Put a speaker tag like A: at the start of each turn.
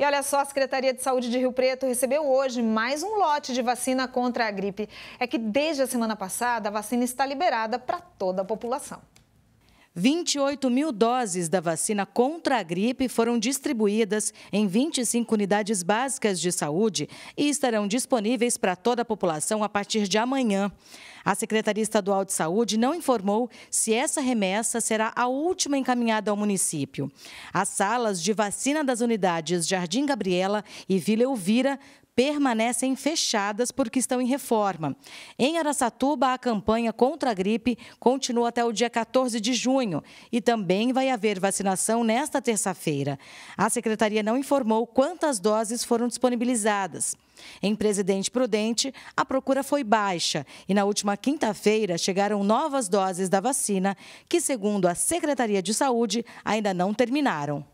A: E olha só, a Secretaria de Saúde de Rio Preto recebeu hoje mais um lote de vacina contra a gripe. É que desde a semana passada a vacina está liberada para toda a população.
B: 28 mil doses da vacina contra a gripe foram distribuídas em 25 unidades básicas de saúde e estarão disponíveis para toda a população a partir de amanhã. A Secretaria Estadual de Saúde não informou se essa remessa será a última encaminhada ao município. As salas de vacina das unidades Jardim Gabriela e Vila Elvira permanecem fechadas porque estão em reforma. Em Araçatuba, a campanha contra a gripe continua até o dia 14 de junho e também vai haver vacinação nesta terça-feira. A secretaria não informou quantas doses foram disponibilizadas. Em Presidente Prudente, a procura foi baixa e na última quinta-feira chegaram novas doses da vacina que, segundo a Secretaria de Saúde, ainda não terminaram.